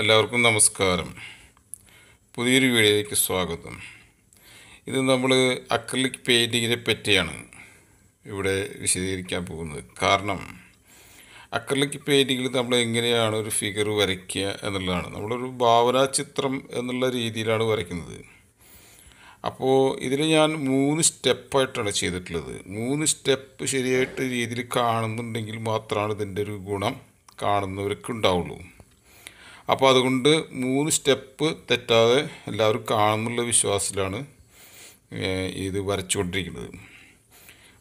എല്ലാവർക്കും നമസ്കാരം പുതിയൊരു വീഡിയോയിലേക്ക് സ്വാഗതം ഇത് നമ്മൾ അക്രലിക് പെയിൻറ്റിങ്ങിനെ പറ്റിയാണ് ഇവിടെ വിശദീകരിക്കാൻ പോകുന്നത് കാരണം അക്രലിക് പെയിൻറ്റിങ്ങിൽ നമ്മൾ എങ്ങനെയാണ് ഒരു ഫിഗർ വരയ്ക്കുക എന്നുള്ളതാണ് നമ്മളൊരു ഭാവനാ ചിത്രം എന്നുള്ള രീതിയിലാണ് വരയ്ക്കുന്നത് അപ്പോൾ ഇതിൽ ഞാൻ മൂന്ന് സ്റ്റെപ്പായിട്ടാണ് ചെയ്തിട്ടുള്ളത് മൂന്ന് സ്റ്റെപ്പ് ശരിയായിട്ട് രീതിയിൽ കാണുന്നുണ്ടെങ്കിൽ മാത്രമാണ് ഇതിൻ്റെ ഒരു ഗുണം കാണുന്നവർക്ക് ഉണ്ടാവുള്ളൂ അപ്പോൾ അതുകൊണ്ട് മൂന്ന് സ്റ്റെപ്പ് തെറ്റാതെ എല്ലാവരും കാണുന്നുള്ള വിശ്വാസത്തിലാണ് ഇത് വരച്ചുകൊണ്ടിരിക്കുന്നത്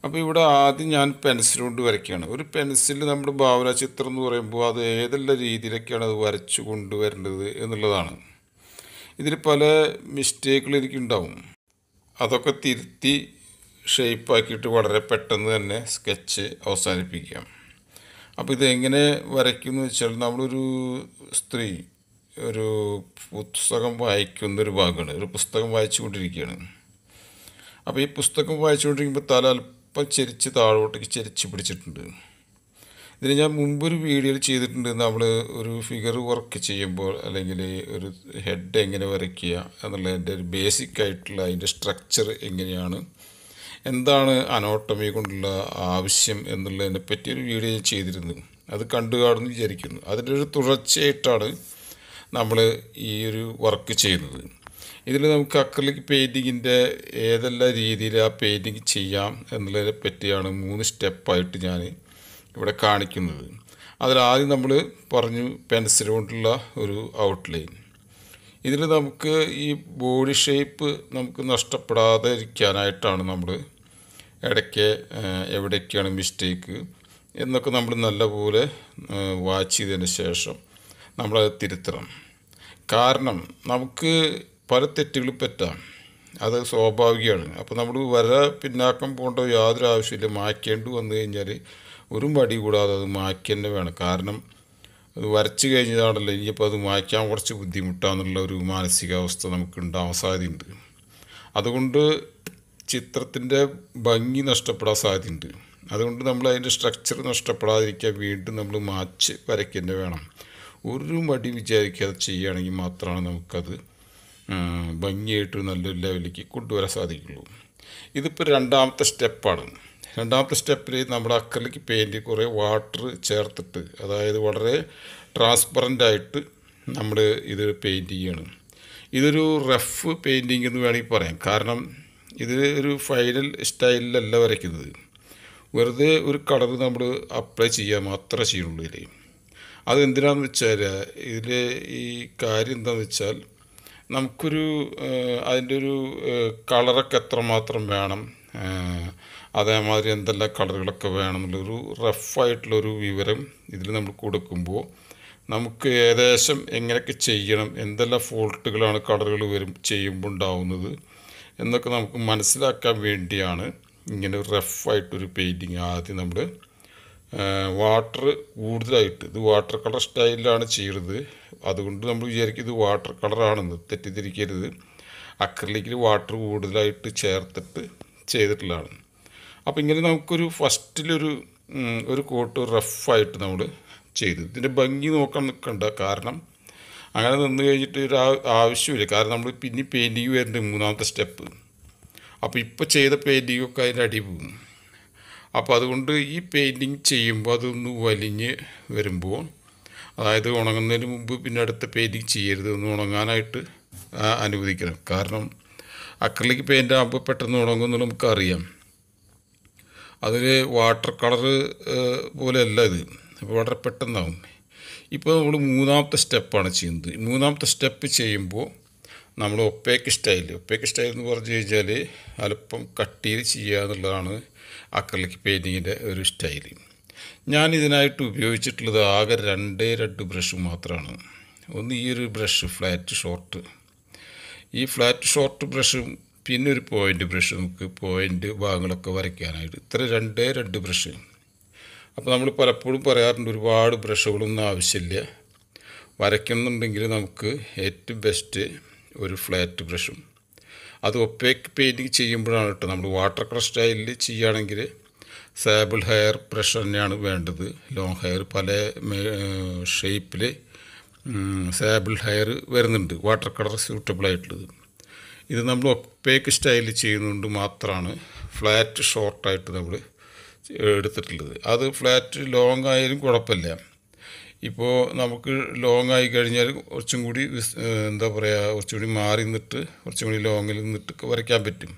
അപ്പോൾ ഇവിടെ ആദ്യം ഞാൻ പെൻസിൽ കൊണ്ട് വരയ്ക്കുകയാണ് ഒരു പെൻസിൽ നമ്മുടെ ഭാവന ചിത്രം എന്ന് പറയുമ്പോൾ അത് ഏതെല്ലാം രീതിയിലൊക്കെയാണ് അത് വരച്ചു കൊണ്ടുവരേണ്ടത് എന്നുള്ളതാണ് ഇതിൽ പല മിസ്റ്റേക്കുകൾ എനിക്കുണ്ടാവും അതൊക്കെ തിരുത്തി ഷേപ്പാക്കിയിട്ട് വളരെ പെട്ടെന്ന് തന്നെ സ്കെച്ച് അവസാനിപ്പിക്കാം അപ്പോൾ ഇത് എങ്ങനെ വരയ്ക്കും എന്ന് വെച്ചാൽ നമ്മളൊരു സ്ത്രീ ഒരു പുസ്തകം വായിക്കുന്ന ഒരു ഭാഗമാണ് ഒരു പുസ്തകം വായിച്ചു കൊണ്ടിരിക്കുകയാണ് അപ്പോൾ ഈ പുസ്തകം വായിച്ചുകൊണ്ടിരിക്കുമ്പോൾ തല അല്പം ചെരിച്ച് താഴോട്ടേക്ക് ചെരിച്ച് പിടിച്ചിട്ടുണ്ട് ഇതിന് ഞാൻ മുമ്പൊരു വീഡിയോയിൽ ചെയ്തിട്ടുണ്ട് നമ്മൾ ഒരു ഫിഗർ വർക്ക് ചെയ്യുമ്പോൾ അല്ലെങ്കിൽ ഒരു ഹെഡ് എങ്ങനെ വരയ്ക്കുക എന്നുള്ളതിൻ്റെ ഒരു ബേസിക് ആയിട്ടുള്ള അതിൻ്റെ സ്ട്രക്ചർ എങ്ങനെയാണ് എന്താണ് അനോട്ടമി കൊണ്ടുള്ള ആവശ്യം എന്നുള്ളതിനെ പറ്റി ഒരു വീഡിയോ ഞാൻ ചെയ്തിരുന്നു അത് കണ്ടുകാണെന്ന് വിചാരിക്കുന്നു അതിൻ്റെ ഒരു തുടർച്ചയായിട്ടാണ് നമ്മൾ ഈ ഒരു വർക്ക് ചെയ്യുന്നത് ഇതിൽ നമുക്ക് അക്രലിക് പെയിൻറ്റിങ്ങിൻ്റെ ഏതെല്ലാം രീതിയിൽ ആ പെയിൻറ്റിങ് ചെയ്യാം എന്നുള്ളതിനെ പറ്റിയാണ് മൂന്ന് സ്റ്റെപ്പായിട്ട് ഞാൻ ഇവിടെ കാണിക്കുന്നത് അതിലാദ്യം നമ്മൾ പറഞ്ഞു പെൻസിൽ കൊണ്ടുള്ള ഒരു ഔട്ട്ലൈൻ ഇതിൽ നമുക്ക് ഈ ബോഡി ഷേപ്പ് നമുക്ക് നഷ്ടപ്പെടാതെ ഇരിക്കാനായിട്ടാണ് നമ്മൾ ഇടയ്ക്ക് എവിടെയൊക്കെയാണ് മിസ്റ്റേക്ക് എന്നൊക്കെ നമ്മൾ നല്ലപോലെ വാച്ച് ചെയ്തതിന് ശേഷം നമ്മളത് തിരുത്തണം കാരണം നമുക്ക് പല തെറ്റുകൾ പറ്റാം അത് സ്വാഭാവികമാണ് അപ്പോൾ നമ്മൾ വര പിന്നാക്കം പോകേണ്ട യാതൊരു ആവശ്യമില്ല മാറ്റേണ്ടി വന്നു കഴിഞ്ഞാൽ ഒരു മടി കൂടാതെ അത് മാറ്റി തന്നെ വേണം കാരണം അത് വരച്ച് കഴിഞ്ഞതാണല്ലോ ഇനിയിപ്പോൾ അത് മായ്ക്കാൻ കുറച്ച് ബുദ്ധിമുട്ടാന്നുള്ള ഒരു മാനസികാവസ്ഥ നമുക്ക് ഉണ്ടാവാൻ സാധ്യതയുണ്ട് അതുകൊണ്ട് ചിത്രത്തിൻ്റെ ഭംഗി നഷ്ടപ്പെടാൻ സാധ്യതയുണ്ട് അതുകൊണ്ട് നമ്മൾ അതിൻ്റെ സ്ട്രക്ചർ നഷ്ടപ്പെടാതിരിക്കാൻ വീണ്ടും നമ്മൾ മാച്ച് വരയ്ക്കേണ്ട വേണം ഒരു മടി വിചാരിക്കാതെ ചെയ്യുകയാണെങ്കിൽ മാത്രമാണ് നമുക്കത് ഭംഗിയായിട്ട് നല്ലൊരു ലെവലിലേക്ക് കൊണ്ടുവരാൻ സാധിക്കുള്ളൂ ഇതിപ്പോൾ രണ്ടാമത്തെ സ്റ്റെപ്പാണ് രണ്ടാമത്തെ സ്റ്റെപ്പിൽ നമ്മുടെ അക്രലിക് പെയിൻറ് കുറേ വാട്ടർ ചേർത്തിട്ട് അതായത് വളരെ ആയിട്ട് നമ്മൾ ഇത് പെയിൻറ് ചെയ്യണം ഇതൊരു റഫ് പെയിൻറ്റിങ് എന്ന് വേണമെങ്കിൽ പറയാം കാരണം ഇത് ഒരു ഫൈനൽ സ്റ്റൈലിലല്ല വരയ്ക്കുന്നത് വെറുതെ ഒരു കളർ നമ്മൾ അപ്ലൈ ചെയ്യാൻ മാത്രമേ ചെയ്യുള്ളൂ ഇല്ലേ അതെന്തിനാണെന്ന് വെച്ചാൽ ഇതിൽ ഈ കാര്യം എന്താണെന്ന് വെച്ചാൽ നമുക്കൊരു അതിൻ്റെ ഒരു കളറൊക്കെ എത്രമാത്രം വേണം അതേമാതിരി എന്തെല്ലാം കളറുകളൊക്കെ വേണമെന്നുള്ളൊരു റഫായിട്ടുള്ളൊരു വിവരം ഇതിൽ നമ്മൾ കൊടുക്കുമ്പോൾ നമുക്ക് ഏകദേശം എങ്ങനെയൊക്കെ ചെയ്യണം എന്തെല്ലാം ഫോൾട്ടുകളാണ് കളറുകൾ വരും ചെയ്യുമ്പോൾ ഉണ്ടാവുന്നത് എന്നൊക്കെ നമുക്ക് മനസ്സിലാക്കാൻ വേണ്ടിയാണ് ഇങ്ങനെ റഫായിട്ടൊരു പെയിൻറ്റിങ് ആദ്യം നമ്മൾ വാട്ടർ കൂടുതലായിട്ട് ഇത് വാട്ടർ കളർ സ്റ്റൈലിലാണ് ചെയ്യുന്നത് അതുകൊണ്ട് നമ്മൾ വിചാരിക്കും ഇത് വാട്ടർ കളറാണെന്ന് തെറ്റിദ്ധരിക്കരുത് അക്രലിക്കിൽ വാട്ടർ കൂടുതലായിട്ട് ചേർത്തിട്ട് ചെയ്തിട്ടുള്ളതാണ് അപ്പോൾ ഇങ്ങനെ നമുക്കൊരു ഫസ്റ്റിലൊരു ഒരു കോട്ട് റഫായിട്ട് നമ്മൾ ചെയ്തു ഇതിൻ്റെ ഭംഗി നോക്കാൻ നിൽക്കണ്ട കാരണം അങ്ങനെ നിന്ന് കഴിഞ്ഞിട്ട് ഒരു ആവശ്യമില്ല കാരണം നമ്മൾ പിന്നെ പെയിൻറ്റിങ് വരുന്നുണ്ട് മൂന്നാമത്തെ സ്റ്റെപ്പ് അപ്പോൾ ഇപ്പോൾ ചെയ്ത പെയിൻറ്റിങ്ങൊക്കെ അതിൻ്റെ അടി പോകും അപ്പോൾ അതുകൊണ്ട് ഈ പെയിൻറ്റിങ് ചെയ്യുമ്പോൾ അതൊന്ന് വലിഞ്ഞ് വരുമ്പോൾ അതായത് ഉണങ്ങുന്നതിന് മുമ്പ് പിന്നെ അടുത്ത പെയിൻറ്റിങ് ചെയ്യരുത് ഒന്ന് ഉണങ്ങാനായിട്ട് അനുവദിക്കണം കാരണം അക്രലിക് പെയിൻ്റ് ആകുമ്പോൾ പെട്ടെന്ന് ഉണങ്ങുമെന്ന് നമുക്കറിയാം അതിൽ വാട്ടർ കളർ പോലെയല്ല ഇത് വളരെ പെട്ടെന്നാവും ഇപ്പോൾ നമ്മൾ മൂന്നാമത്തെ സ്റ്റെപ്പാണ് ചെയ്യുന്നത് മൂന്നാമത്തെ സ്റ്റെപ്പ് ചെയ്യുമ്പോൾ നമ്മൾ ഒപ്പേക്ക് സ്റ്റൈൽ ഒപ്പേക്ക് സ്റ്റൈൽ എന്ന് പറഞ്ഞു കഴിഞ്ഞാൽ അല്പം ചെയ്ത് ചെയ്യുക എന്നുള്ളതാണ് അക്രലിക് പെയിൻറ്റിങ്ങിൻ്റെ ഒരു സ്റ്റൈൽ ഞാൻ ഇതിനായിട്ട് ഉപയോഗിച്ചിട്ടുള്ളത് ആകെ രണ്ടേ രണ്ട് ബ്രഷ് മാത്രമാണ് ഒന്ന് ഈ ഒരു ബ്രഷ് ഫ്ലാറ്റ് ഷോർട്ട് ഈ ഫ്ലാറ്റ് ഷോർട്ട് ബ്രഷും പിന്നെ ഒരു പോയിൻ്റ് ബ്രഷ് നമുക്ക് പോയിൻ്റ് ഭാഗങ്ങളൊക്കെ വരയ്ക്കാനായിട്ട് ഇത്ര രണ്ടേ രണ്ട് ബ്രഷ് അപ്പോൾ നമ്മൾ പലപ്പോഴും പറയാറുണ്ട് ഒരുപാട് ബ്രഷുകളൊന്നും ആവശ്യമില്ല വരയ്ക്കുന്നുണ്ടെങ്കിൽ നമുക്ക് ഏറ്റവും ബെസ്റ്റ് ഒരു ഫ്ലാറ്റ് ബ്രഷും അത് ഒപ്പേക്ക് പെയിൻറ്റിങ് ചെയ്യുമ്പോഴാണ് കേട്ടോ നമ്മൾ വാട്ടർ കളർ സ്റ്റൈലിൽ ചെയ്യുകയാണെങ്കിൽ സാബിൾ ഹെയർ ബ്രഷ് തന്നെയാണ് വേണ്ടത് ലോങ് ഹെയർ പല ഷേപ്പിൽ സാബിൾ ഹെയർ വരുന്നുണ്ട് വാട്ടർ കളർ സ്യൂട്ടബിൾ ആയിട്ടുള്ളത് ഇത് നമ്മൾ ഒപ്പേക്ക് സ്റ്റൈലിൽ ചെയ്യുന്നുണ്ട് മാത്രമാണ് ഫ്ലാറ്റ് ഷോർട്ടായിട്ട് നമ്മൾ എടുത്തിട്ടുള്ളത് അത് ഫ്ലാറ്റ് ലോങ് ആയാലും കുഴപ്പമില്ല ഇപ്പോൾ നമുക്ക് ലോങ് ആയി കഴിഞ്ഞാൽ കുറച്ചും കൂടി എന്താ പറയുക കുറച്ചും കൂടി മാറി നിന്നിട്ട് കുറച്ചും കൂടി ലോങ്ങിൽ നിന്നിട്ട് വരയ്ക്കാൻ പറ്റും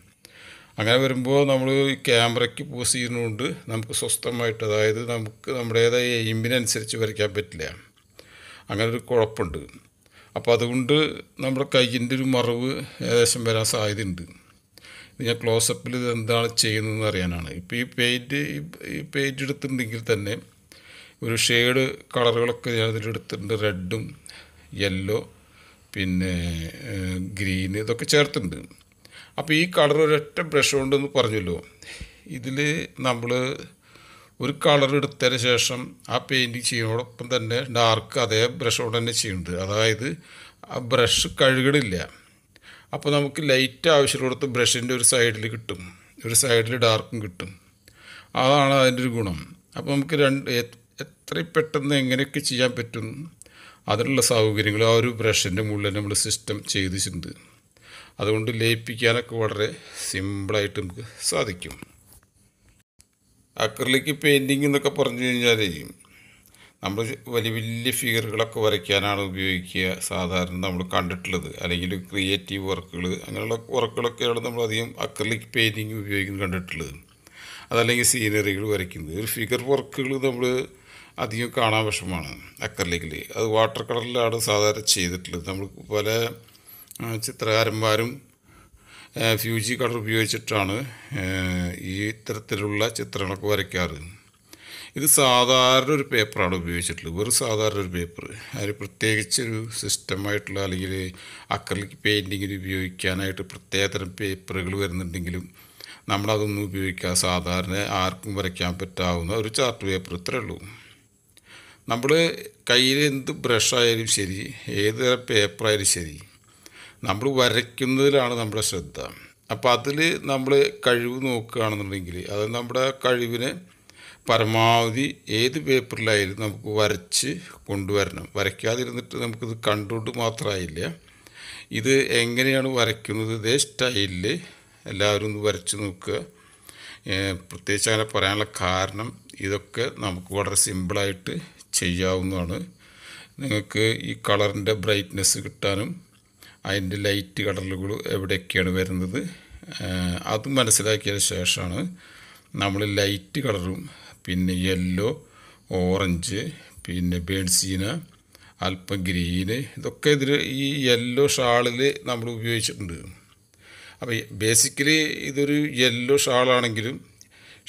അങ്ങനെ വരുമ്പോൾ നമ്മൾ ഈ ക്യാമറയ്ക്ക് പോസ് ചെയ്യുന്നതുകൊണ്ട് നമുക്ക് സ്വസ്ഥമായിട്ട് അതായത് നമുക്ക് നമ്മുടേതായ എയിമിനനുസരിച്ച് വരയ്ക്കാൻ പറ്റില്ല അങ്ങനെ ഒരു കുഴപ്പമുണ്ട് അപ്പോൾ അതുകൊണ്ട് നമ്മുടെ കയ്യിൻ്റെ ഒരു മറവ് ഏകദേശം വരാൻ സാധ്യതയുണ്ട് ഇത് ഞാൻ ക്ലോസപ്പിൽ ഇത് എന്താണ് ചെയ്യുന്നതെന്ന് അറിയാനാണ് ഇപ്പോൾ ഈ പെയിൻറ്റ് ഈ പെയിൻറ്റ് എടുത്തിട്ടുണ്ടെങ്കിൽ തന്നെ ഒരു ഷെയ്ഡ് കളറുകളൊക്കെ ഞാൻ ഇതിൽ എടുത്തിട്ടുണ്ട് റെഡും യെല്ലോ പിന്നെ ഗ്രീന് ഇതൊക്കെ ചേർത്തിട്ടുണ്ട് അപ്പോൾ ഈ കളർ ഒരൊറ്റ ബ്രഷ് കൊണ്ടെന്ന് പറഞ്ഞല്ലോ ഇതിൽ നമ്മൾ ഒരു കളർ എടുത്തതിന് ശേഷം ആ പെയിൻറ്റിങ് ചെയ്യുന്നതോടൊപ്പം തന്നെ ഡാർക്ക് അതേ ബ്രഷോട് തന്നെ ചെയ്യുന്നുണ്ട് അതായത് ആ ബ്രഷ് കഴുകണില്ല അപ്പോൾ നമുക്ക് ലൈറ്റ് ആവശ്യമുള്ളിടത്ത് ബ്രഷിൻ്റെ ഒരു സൈഡിൽ കിട്ടും ഒരു സൈഡിൽ ഡാർക്കും കിട്ടും അതാണ് അതിൻ്റെ ഒരു ഗുണം അപ്പോൾ നമുക്ക് രണ്ട് എത്ര പെട്ടെന്ന് എങ്ങനെയൊക്കെ ചെയ്യാൻ പറ്റും അതിനുള്ള സൗകര്യങ്ങൾ ആ ഒരു ബ്രഷിൻ്റെ മുകളിൽ നമ്മൾ സിസ്റ്റം ചെയ്തിട്ടുണ്ട് അതുകൊണ്ട് ലയിപ്പിക്കാനൊക്കെ വളരെ സിമ്പിളായിട്ട് നമുക്ക് സാധിക്കും അക്രലിക് പെയിൻറ്റിങ് എന്നൊക്കെ പറഞ്ഞു കഴിഞ്ഞാൽ നമ്മൾ വലിയ വലിയ ഫിഗറുകളൊക്കെ വരയ്ക്കാനാണ് ഉപയോഗിക്കുക സാധാരണ നമ്മൾ കണ്ടിട്ടുള്ളത് അല്ലെങ്കിൽ ക്രിയേറ്റീവ് വർക്കുകൾ അങ്ങനെയുള്ള വർക്കുകളൊക്കെയാണ് നമ്മൾ അധികം അക്രലിക് പെയിൻറ്റിങ് ഉപയോഗിക്കുന്നത് കണ്ടിട്ടുള്ളത് അതല്ലെങ്കിൽ സീനറികൾ വരയ്ക്കുന്നത് ഒരു ഫിഗർ വർക്കുകൾ നമ്മൾ അധികം കാണാൻ വിഷമമാണ് അക്രലിക്കിൽ അത് വാട്ടർ കളറിലാണ് സാധാരണ ചെയ്തിട്ടുള്ളത് നമ്മൾ പല ചിത്രകാരന്മാരും ഫ്യൂജി കളർ ഉപയോഗിച്ചിട്ടാണ് ഈ ഇത്തരത്തിലുള്ള ചിത്രങ്ങളൊക്കെ വരയ്ക്കാറ് ഇത് സാധാരണ ഒരു പേപ്പറാണ് ഉപയോഗിച്ചിട്ടുള്ളത് വെറും സാധാരണ ഒരു പേപ്പർ അതിൽ പ്രത്യേകിച്ചൊരു സിസ്റ്റമായിട്ടുള്ള അല്ലെങ്കിൽ അക്രലിക് പെയിൻറ്റിങ്ങിന് ഉപയോഗിക്കാനായിട്ട് പ്രത്യേകതരം പേപ്പറുകൾ വരുന്നുണ്ടെങ്കിലും നമ്മളതൊന്നും ഉപയോഗിക്കുക സാധാരണ ആർക്കും വരയ്ക്കാൻ പറ്റാവുന്ന ഒരു ചാർട്ട് പേപ്പർ ഇത്രയേ ഉള്ളൂ നമ്മൾ കയ്യിൽ എന്ത് ബ്രഷായാലും ശരി ഏത് പേപ്പറായാലും ശരി നമ്മൾ വരയ്ക്കുന്നതിലാണ് നമ്മുടെ ശ്രദ്ധ അപ്പോൾ അതിൽ നമ്മൾ കഴിവ് നോക്കുകയാണെന്നുണ്ടെങ്കിൽ അത് നമ്മുടെ കഴിവിനെ പരമാവധി ഏത് പേപ്പറിലായാലും നമുക്ക് വരച്ച് കൊണ്ടുവരണം വരയ്ക്കാതിരുന്നിട്ട് നമുക്കിത് കണ്ടുകൊണ്ട് മാത്രമായില്ല ഇത് എങ്ങനെയാണ് വരയ്ക്കുന്നത് ഇതേ സ്റ്റൈലിൽ എല്ലാവരും ഒന്ന് വരച്ച് നോക്കുക പ്രത്യേകിച്ച് അങ്ങനെ പറയാനുള്ള കാരണം ഇതൊക്കെ നമുക്ക് വളരെ സിമ്പിളായിട്ട് ചെയ്യാവുന്നതാണ് നിങ്ങൾക്ക് ഈ കളറിൻ്റെ ബ്രൈറ്റ്നെസ് കിട്ടാനും അതിൻ്റെ ലൈറ്റ് കളറുകൾ എവിടെയൊക്കെയാണ് വരുന്നത് അത് മനസ്സിലാക്കിയ ശേഷമാണ് നമ്മൾ ലൈറ്റ് കളറും പിന്നെ യെല്ലോ ഓറഞ്ച് പിന്നെ ബേൺസീന അല്പം ഗ്രീന് ഇതൊക്കെ ഇതിൽ ഈ യെല്ലോ ഷാളിൽ നമ്മൾ ഉപയോഗിച്ചിട്ടുണ്ട് അപ്പോൾ ബേസിക്കലി ഇതൊരു യെല്ലോ ഷാളാണെങ്കിലും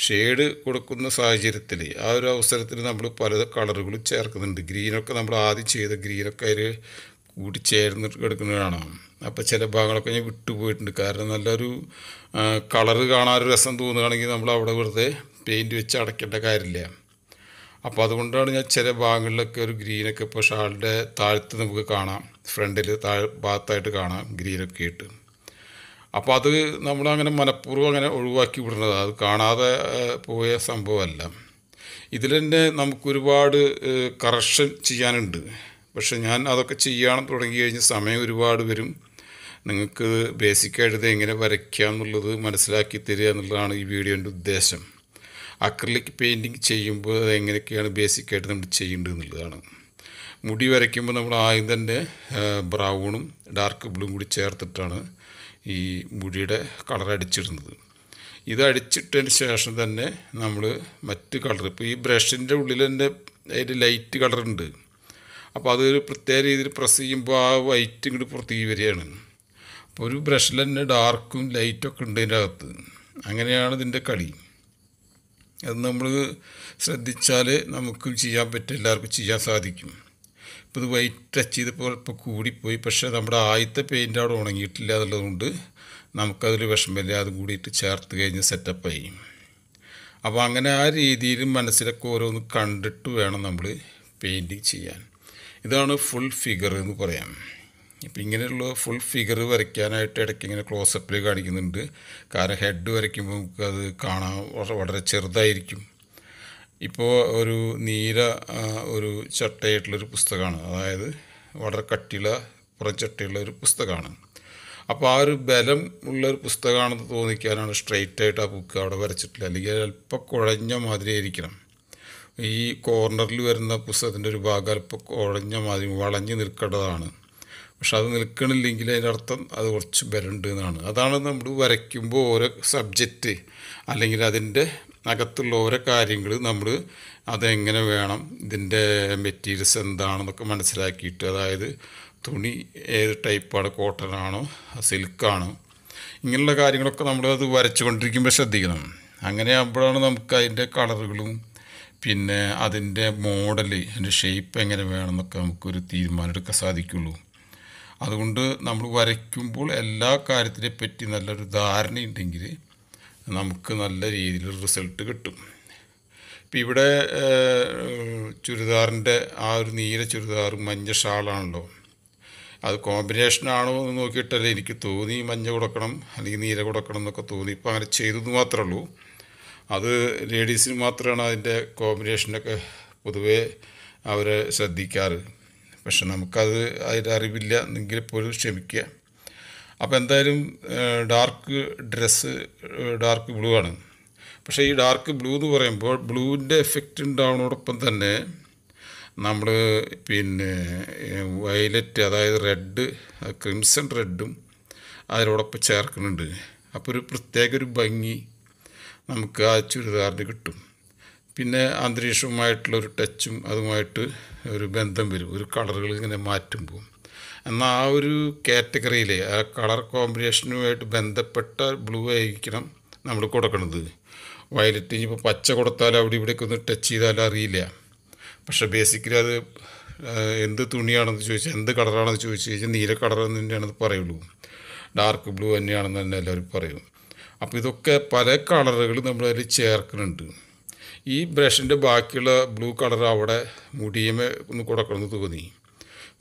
ഷെയ്ഡ് കൊടുക്കുന്ന സാഹചര്യത്തിൽ ആ ഒരു അവസരത്തിൽ നമ്മൾ പല കളറുകളും ചേർക്കുന്നുണ്ട് ഗ്രീനൊക്കെ നമ്മൾ ആദ്യം ചെയ്ത ഗ്രീനൊക്കെ അതിൽ കൂടിച്ചേർന്ന് കിടക്കുന്നത് കാണാം അപ്പോൾ ചില ഭാഗങ്ങളൊക്കെ ഞാൻ വിട്ടുപോയിട്ടുണ്ട് കാരണം നല്ലൊരു കളറ് കാണാനൊരു രസം തോന്നുകയാണെങ്കിൽ നമ്മൾ അവിടെ വെറുതെ പെയിൻറ്റ് വെച്ച് അടയ്ക്കേണ്ട കാര്യമില്ല അപ്പോൾ അതുകൊണ്ടാണ് ഞാൻ ചില ഭാഗങ്ങളിലൊക്കെ ഒരു ഗ്രീനൊക്കെ ഇപ്പോൾ ഷാളിൻ്റെ താഴത്ത് നമുക്ക് കാണാം ഫ്രണ്ടിൽ താഴ് ഭാഗത്തായിട്ട് കാണാം ഗ്രീനൊക്കെ ഇട്ട് അപ്പോൾ അത് നമ്മളങ്ങനെ മനഃപൂർവ്വം അങ്ങനെ ഒഴിവാക്കി വിടുന്നത് അത് കാണാതെ പോയ സംഭവമല്ല ഇതിൽ തന്നെ നമുക്കൊരുപാട് കറക്ഷൻ ചെയ്യാനുണ്ട് പക്ഷെ ഞാൻ അതൊക്കെ ചെയ്യാൻ തുടങ്ങി കഴിഞ്ഞ് സമയം ഒരുപാട് വരും നിങ്ങൾക്ക് ബേസിക്കായിട്ട് എങ്ങനെ വരയ്ക്കുക എന്നുള്ളത് മനസ്സിലാക്കി തരിക എന്നുള്ളതാണ് ഈ വീഡിയോൻ്റെ ഉദ്ദേശം അക്രലിക് പെയിൻറ്റിങ് ചെയ്യുമ്പോൾ അത് എങ്ങനെയൊക്കെയാണ് ബേസിക്കായിട്ട് നമ്മൾ ചെയ്യേണ്ടത് എന്നുള്ളതാണ് മുടി വരയ്ക്കുമ്പോൾ നമ്മൾ ആദ്യം തന്നെ ബ്രൗണും ഡാർക്ക് ബ്ലൂവും കൂടി ചേർത്തിട്ടാണ് ഈ മുടിയുടെ കളർ അടിച്ചിടുന്നത് ഇത് അടിച്ചിട്ടതിന് ശേഷം തന്നെ നമ്മൾ മറ്റ് കളർ ഇപ്പോൾ ഈ ബ്രഷിൻ്റെ ഉള്ളിൽ തന്നെ അതിൽ ലൈറ്റ് കളറുണ്ട് അപ്പോൾ അതൊരു പ്രത്യേക രീതിയിൽ പ്രസ് ചെയ്യുമ്പോൾ ആ വൈറ്റ് ഇങ്ങോട്ട് പുറത്തേക്ക് വരികയാണ് അപ്പോൾ ഒരു ബ്രഷിൽ തന്നെ ഡാർക്കും ലൈറ്റൊക്കെ ഉണ്ട് ഇതിൻ്റെ അകത്ത് അങ്ങനെയാണ് ഇതിൻ്റെ കളി അത് നമ്മൾ ശ്രദ്ധിച്ചാൽ നമുക്കും ചെയ്യാൻ പറ്റും എല്ലാവർക്കും ചെയ്യാൻ സാധിക്കും ഇപ്പോൾ ഇത് വൈറ്റ് ടച്ച് ചെയ്തപ്പോൾ ഇപ്പോൾ കൂടിപ്പോയി പക്ഷേ നമ്മുടെ ആദ്യത്തെ പെയിൻ്റ് അവിടെ ഉണങ്ങിയിട്ടില്ല എന്നുള്ളതുകൊണ്ട് നമുക്കതിൽ വിഷമില്ല അതും കൂടിയിട്ട് ചേർത്ത് കഴിഞ്ഞ് സെറ്റപ്പായി അപ്പോൾ അങ്ങനെ ആ രീതിയിലും മനസ്സിലൊക്കെ ഓരോന്ന് കണ്ടിട്ട് വേണം നമ്മൾ പെയിൻറ്റിങ് ചെയ്യാൻ ഇതാണ് ഫുൾ ഫിഗർ എന്ന് പറയാം ഇപ്പം ഇങ്ങനെയുള്ള ഫുൾ ഫിഗർ വരയ്ക്കാനായിട്ട് ഇടയ്ക്ക് ഇങ്ങനെ ക്ലോസപ്പിൽ കാണിക്കുന്നുണ്ട് കാരണം ഹെഡ് വരയ്ക്കുമ്പോൾ നമുക്കത് അത് കാണാൻ വളരെ ചെറുതായിരിക്കും ഇപ്പോൾ ഒരു നീല ഒരു ചട്ടയായിട്ടുള്ളൊരു പുസ്തകമാണ് അതായത് വളരെ കട്ടിയുള്ള പുറം ചട്ടയുള്ള ഒരു പുസ്തകമാണ് അപ്പോൾ ആ ഒരു ബലം ഉള്ള ഒരു പുസ്തകമാണെന്ന് തോന്നിക്കാനാണ് സ്ട്രെയിറ്റ് ആയിട്ട് ആ ബുക്ക് അവിടെ വരച്ചിട്ടില്ല അല്ലെങ്കിൽ അല്പം കുഴഞ്ഞ മാതിരി ആയിരിക്കണം ഈ കോർണറിൽ വരുന്ന പുസ്തകത്തിൻ്റെ ഒരു ഭാഗം അല്പം കുഴഞ്ഞ മാതിരി വളഞ്ഞു നിൽക്കേണ്ടതാണ് പക്ഷെ അത് നിൽക്കണില്ലെങ്കിൽ അതിനർത്ഥം അത് കുറച്ച് ബലുണ്ട് എന്നാണ് അതാണ് നമ്മൾ വരയ്ക്കുമ്പോൾ ഓരോ സബ്ജക്റ്റ് അല്ലെങ്കിൽ അതിൻ്റെ അകത്തുള്ള ഓരോ കാര്യങ്ങൾ നമ്മൾ അതെങ്ങനെ വേണം ഇതിൻ്റെ മെറ്റീരിയൽസ് എന്താണെന്നൊക്കെ മനസ്സിലാക്കിയിട്ട് അതായത് തുണി ഏത് ടൈപ്പാണ് കോട്ടൺ ആണോ സിൽക്കാണോ ഇങ്ങനെയുള്ള കാര്യങ്ങളൊക്കെ നമ്മൾ അത് വരച്ചുകൊണ്ടിരിക്കുമ്പോൾ ശ്രദ്ധിക്കണം അങ്ങനെ ആകുമ്പോഴാണ് നമുക്ക് അതിൻ്റെ കളറുകളും പിന്നെ അതിൻ്റെ മോഡൽ അതിൻ്റെ ഷേപ്പ് എങ്ങനെ വേണമെന്നൊക്കെ നമുക്കൊരു തീരുമാനം എടുക്കാൻ സാധിക്കുള്ളൂ അതുകൊണ്ട് നമ്മൾ വരയ്ക്കുമ്പോൾ എല്ലാ കാര്യത്തിനെ പറ്റി നല്ലൊരു ധാരണയുണ്ടെങ്കിൽ നമുക്ക് നല്ല രീതിയിൽ റിസൾട്ട് കിട്ടും ഇപ്പം ഇവിടെ ചുരിദാറിൻ്റെ ആ ഒരു നീല ചുരിദാറും മഞ്ഞ ഷാളാണല്ലോ അത് കോമ്പിനേഷനാണോ എന്ന് നോക്കിയിട്ടല്ലേ എനിക്ക് തോന്നി മഞ്ഞ കൊടുക്കണം അല്ലെങ്കിൽ നീല കൊടുക്കണം എന്നൊക്കെ തോന്നി ഇപ്പം അങ്ങനെ ചെയ്തു മാത്രമേ ഉള്ളൂ അത് ലേഡീസിന് മാത്രമാണ് അതിൻ്റെ കോമ്പിനേഷനൊക്കെ പൊതുവേ അവരെ ശ്രദ്ധിക്കാറ് പക്ഷെ നമുക്കത് അതിൻ്റെ അറിവില്ല എന്നെങ്കിൽ പോലും ക്ഷമിക്കുക അപ്പോൾ എന്തായാലും ഡാർക്ക് ഡ്രസ്സ് ഡാർക്ക് ബ്ലൂ ആണ് പക്ഷേ ഈ ഡാർക്ക് ബ്ലൂ എന്ന് പറയുമ്പോൾ ബ്ലൂവിൻ്റെ എഫക്റ്റ് ഉണ്ടാവുന്നതോടൊപ്പം തന്നെ നമ്മൾ പിന്നെ വയലറ്റ് അതായത് റെഡ് ക്രിംസൺ റെഡും അതിനോടൊപ്പം ചേർക്കുന്നുണ്ട് അപ്പോൾ ഒരു പ്രത്യേക ഒരു ഭംഗി നമുക്ക് ആ ചുരിദാറിന് കിട്ടും പിന്നെ അന്തരീക്ഷവുമായിട്ടുള്ള ഒരു ടച്ചും അതുമായിട്ട് ഒരു ബന്ധം വരും ഒരു കളറുകൾ ഇങ്ങനെ മാറ്റുമ്പോൾ എന്നാൽ ആ ഒരു കാറ്റഗറിയിലെ ആ കളർ കോമ്പിനേഷനുമായിട്ട് ബന്ധപ്പെട്ട ബ്ലൂ ആയിരിക്കണം നമ്മൾ കൊടുക്കുന്നത് വയലറ്റ് ഇനിയിപ്പോൾ പച്ച കൊടുത്താൽ അവിടെ ഇവിടേക്ക് ഒന്ന് ടച്ച് ചെയ്താലും അറിയില്ല പക്ഷേ ബേസിക്കലി അത് എന്ത് തുണിയാണെന്ന് ചോദിച്ചാൽ എന്ത് കളറാണെന്ന് ചോദിച്ചു കഴിഞ്ഞാൽ നീല കളർ തന്നെയാണെന്ന് പറയുള്ളൂ ഡാർക്ക് ബ്ലൂ തന്നെയാണെന്ന് തന്നെ എല്ലാവരും പറയും അപ്പോൾ ഇതൊക്കെ പല കളറുകൾ അതിൽ ചേർക്കുന്നുണ്ട് ഈ ബ്രഷിൻ്റെ ബാക്കിയുള്ള ബ്ലൂ കളർ അവിടെ മുടിയമേ ഒന്ന് കൊടുക്കണമെന്ന് തോന്നി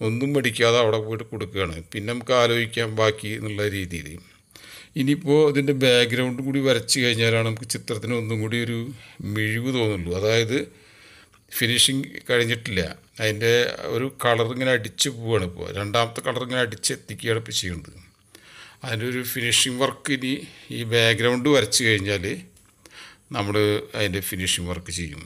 ഒന്നും മടിക്കാതെ അവിടെ പോയിട്ട് കൊടുക്കുകയാണ് പിന്നെ നമുക്ക് ആലോചിക്കാം ബാക്കി എന്നുള്ള രീതിയിൽ ഇനിയിപ്പോൾ ഇതിൻ്റെ ബാക്ക്ഗ്രൗണ്ടും കൂടി വരച്ച് കഴിഞ്ഞാലാണ് നമുക്ക് ചിത്രത്തിന് ഒന്നും കൂടി ഒരു മിഴിവ് തോന്നുള്ളൂ അതായത് ഫിനിഷിങ് കഴിഞ്ഞിട്ടില്ല അതിൻ്റെ ഒരു കളർ ഇങ്ങനെ അടിച്ച് പോവുകയാണ് ഇപ്പോൾ രണ്ടാമത്തെ കളർ ഇങ്ങനെ അടിച്ച് എത്തിക്കുകയാണ് ഇപ്പോൾ ചെയ്യുന്നത് അതിൻ്റെ ഒരു ഫിനിഷിംഗ് വർക്ക് ഇനി ഈ ബാക്ക്ഗ്രൗണ്ട് വരച്ച് കഴിഞ്ഞാൽ നമ്മൾ അതിൻ്റെ ഫിനിഷിംഗ് വർക്ക് ചെയ്യും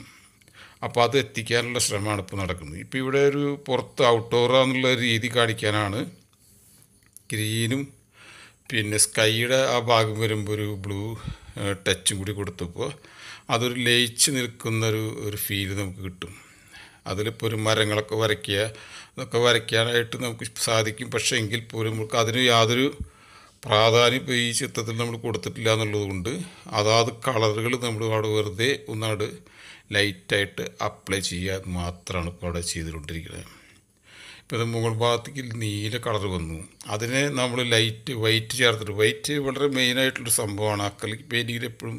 അപ്പോൾ അത് എത്തിക്കാനുള്ള ശ്രമമാണ് ഇപ്പോൾ നടക്കുന്നത് ഇപ്പോൾ ഇവിടെ ഒരു പുറത്ത് ഔട്ട്ഡോറാന്നുള്ള രീതി കാണിക്കാനാണ് ഗ്രീനും പിന്നെ സ്കൈയുടെ ആ ഭാഗം വരുമ്പോൾ ഒരു ബ്ലൂ ടച്ചും കൂടി കൊടുത്തപ്പോൾ അതൊരു ലയിച്ച് നിൽക്കുന്നൊരു ഒരു ഫീൽ നമുക്ക് കിട്ടും അതിലിപ്പോൾ ഒരു മരങ്ങളൊക്കെ വരയ്ക്കുക അതൊക്കെ വരയ്ക്കാനായിട്ട് നമുക്ക് സാധിക്കും പക്ഷേ എങ്കിൽ പോലും നമുക്ക് അതിന് യാതൊരു പ്രാധാന്യം ഇപ്പോൾ ഈ ചിത്രത്തിൽ നമ്മൾ കൊടുത്തിട്ടില്ല എന്നുള്ളതുകൊണ്ട് അതാത് കളറുകൾ നമ്മൾ അവിടെ വെറുതെ ഒന്നാട് ലൈറ്റായിട്ട് അപ്ലൈ ചെയ്യുക മാത്രമാണ് ഇപ്പോൾ അവിടെ ചെയ്തുകൊണ്ടിരിക്കുന്നത് ഇപ്പോൾ ഇത് മുകൾ ഭാഗത്തേക്ക് നീല കളർ വന്നു അതിനെ നമ്മൾ ലൈറ്റ് വൈറ്റ് ചേർത്തിട്ട് വൈറ്റ് വളരെ മെയിനായിട്ടുള്ള സംഭവമാണ് അക്കലിക്ക് പെയിൻറ്റിങ്ങിൽ എപ്പോഴും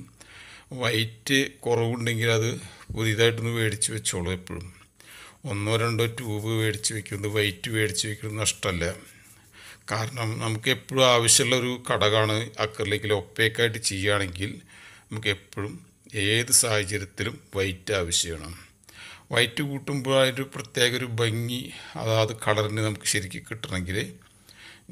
വൈറ്റ് കുറവുണ്ടെങ്കിൽ അത് പുതിയതായിട്ടൊന്ന് മേടിച്ച് വെച്ചോളൂ എപ്പോഴും ഒന്നോ രണ്ടോ ട്യൂബ് മേടിച്ച് വെക്കുന്നത് വൈറ്റ് മേടിച്ച് വെക്കുന്നത് നഷ്ടമല്ല കാരണം നമുക്ക് എപ്പോഴും ആവശ്യമുള്ള ഒരു ഘടകമാണ് അക്കറിലേക്കിൽ ഒപ്പേക്കായിട്ട് ചെയ്യുകയാണെങ്കിൽ നമുക്ക് എപ്പോഴും ഏത് സാഹചര്യത്തിലും വൈറ്റ് ആവശ്യമാണ് വൈറ്റ് കൂട്ടുമ്പോൾ അതിൻ്റെ പ്രത്യേക ഒരു ഭംഗി അതാത് കളറിന് നമുക്ക് ശരിക്കും കിട്ടണമെങ്കിൽ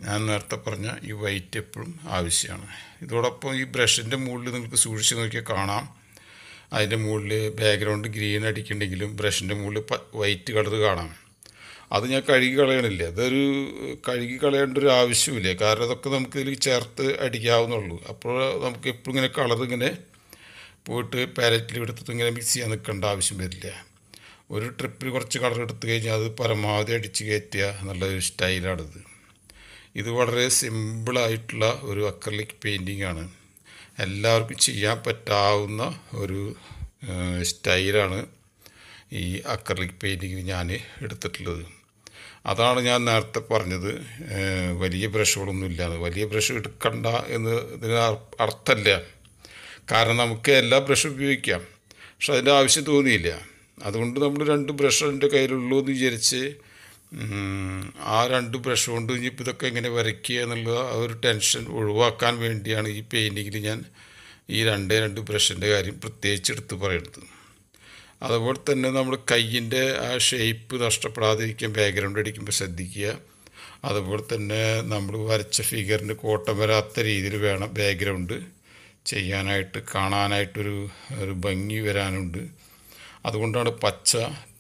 ഞാൻ നേരത്തെ പറഞ്ഞ ഈ വൈറ്റ് എപ്പോഴും ആവശ്യമാണ് ഇതോടൊപ്പം ഈ ബ്രഷിൻ്റെ മുകളിൽ നിങ്ങൾക്ക് സൂക്ഷിച്ച് നോക്കിയാൽ കാണാം അതിൻ്റെ മുകളിൽ ബാക്ക്ഗ്രൗണ്ട് ഗ്രീൻ അടിക്കുന്നുണ്ടെങ്കിലും ബ്രഷിൻ്റെ മുകളിൽ വൈറ്റ് കളർ കാണാം അത് ഞാൻ കഴുകി കളയണില്ല അതൊരു കഴുകി കളയേണ്ട ഒരു ആവശ്യമില്ല കാരണം അതൊക്കെ നമുക്ക് ഇതിൽ ചേർത്ത് അടിക്കാവുന്നുള്ളൂ അപ്പോൾ നമുക്ക് എപ്പോഴും ഇങ്ങനെ കളർ ഇങ്ങനെ പോയിട്ട് പാലറ്റിൽ എടുത്തിട്ട് ഇങ്ങനെ മിക്സ് ചെയ്യാൻ നിൽക്കേണ്ട ആവശ്യം വരില്ല ഒരു ട്രിപ്പിൽ കുറച്ച് കളർ എടുത്തു കഴിഞ്ഞാൽ അത് പരമാവധി അടിച്ച് കയറ്റുക നല്ലൊരു സ്റ്റൈലാണിത് ഇത് വളരെ സിമ്പിളായിട്ടുള്ള ഒരു അക്രലിക് പെയിൻറ്റിംഗ് ആണ് എല്ലാവർക്കും ചെയ്യാൻ പറ്റാവുന്ന ഒരു സ്റ്റൈലാണ് ഈ അക്രലിക് പെയിൻറ്റിങ്ങിന് ഞാൻ എടുത്തിട്ടുള്ളത് അതാണ് ഞാൻ നേരത്തെ പറഞ്ഞത് വലിയ ബ്രഷുകളൊന്നും ഇല്ലാതെ വലിയ ബ്രഷ് എടുക്കണ്ട എന്ന് ഇതിന് അർത്ഥമല്ല കാരണം നമുക്ക് എല്ലാ ബ്രഷും ഉപയോഗിക്കാം പക്ഷെ അതിൻ്റെ ആവശ്യം തോന്നിയില്ല അതുകൊണ്ട് നമ്മൾ രണ്ട് ബ്രഷ് എൻ്റെ കയ്യിലുള്ളൂ എന്ന് വിചാരിച്ച് ആ രണ്ട് ബ്രഷ് കൊണ്ട് ഇനിയിപ്പോൾ ഇതൊക്കെ എങ്ങനെ വരയ്ക്കുക എന്നുള്ള ആ ഒരു ടെൻഷൻ ഒഴിവാക്കാൻ വേണ്ടിയാണ് ഈ പെയിൻറ്റിങ്ങിൽ ഞാൻ ഈ രണ്ടേ രണ്ട് ബ്രഷിൻ്റെ കാര്യം പ്രത്യേകിച്ച് എടുത്ത് പറയുന്നത് അതുപോലെ തന്നെ നമ്മൾ കയ്യിൻ്റെ ആ ഷേപ്പ് നഷ്ടപ്പെടാതിരിക്കും ബാക്ക്ഗ്രൗണ്ട് അടിക്കുമ്പോൾ ശ്രദ്ധിക്കുക അതുപോലെ തന്നെ നമ്മൾ വരച്ച ഫിഗറിന് കോട്ടം വരാത്ത രീതിയിൽ വേണം ബാക്ക്ഗ്രൗണ്ട് ചെയ്യാനായിട്ട് കാണാനായിട്ടൊരു ഒരു ഭംഗി വരാനുണ്ട് അതുകൊണ്ടാണ് പച്ച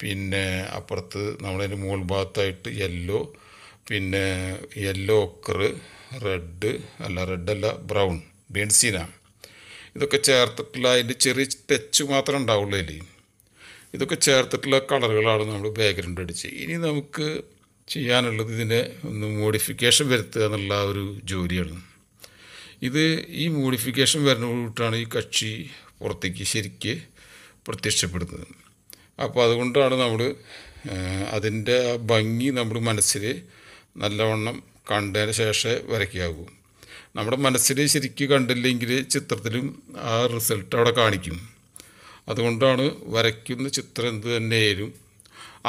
പിന്നെ അപ്പുറത്ത് നമ്മളതിൻ്റെ മുകൾ ഭാഗത്തായിട്ട് യെല്ലോ പിന്നെ യെല്ലോ ഒക്കറ് റെഡ് അല്ല റെഡല്ല ബ്രൗൺ ബെൻസീന ഇതൊക്കെ ചേർത്തിട്ടുള്ള അതിൻ്റെ ചെറിയ ടച്ച് മാത്രമേ ഉണ്ടാവുള്ളൂ അല്ലേ ഇതൊക്കെ ചേർത്തിട്ടുള്ള കളറുകളാണ് നമ്മൾ ബാക്ക്ഗ്രൗണ്ട് അടിച്ച് ഇനി നമുക്ക് ചെയ്യാനുള്ളത് ഇതിനെ ഒന്ന് മോഡിഫിക്കേഷൻ വരുത്തുക എന്നുള്ള ഒരു ജോലിയാണ് ഇത് ഈ മോഡിഫിക്കേഷൻ വരുന്നോട്ടാണ് ഈ കക്ഷി പുറത്തേക്ക് ശരിക്ക് പ്രത്യക്ഷപ്പെടുന്നത് അപ്പോൾ അതുകൊണ്ടാണ് നമ്മൾ അതിൻ്റെ ആ ഭംഗി നമ്മുടെ മനസ്സിൽ നല്ലവണ്ണം കണ്ടതിന് ശേഷം വരയ്ക്കാകൂ നമ്മുടെ മനസ്സിൽ ശരിക്കും കണ്ടില്ലെങ്കിൽ ചിത്രത്തിലും ആ റിസൾട്ട് അവിടെ കാണിക്കും അതുകൊണ്ടാണ് വരയ്ക്കുന്ന ചിത്രം എന്ത് തന്നെയായാലും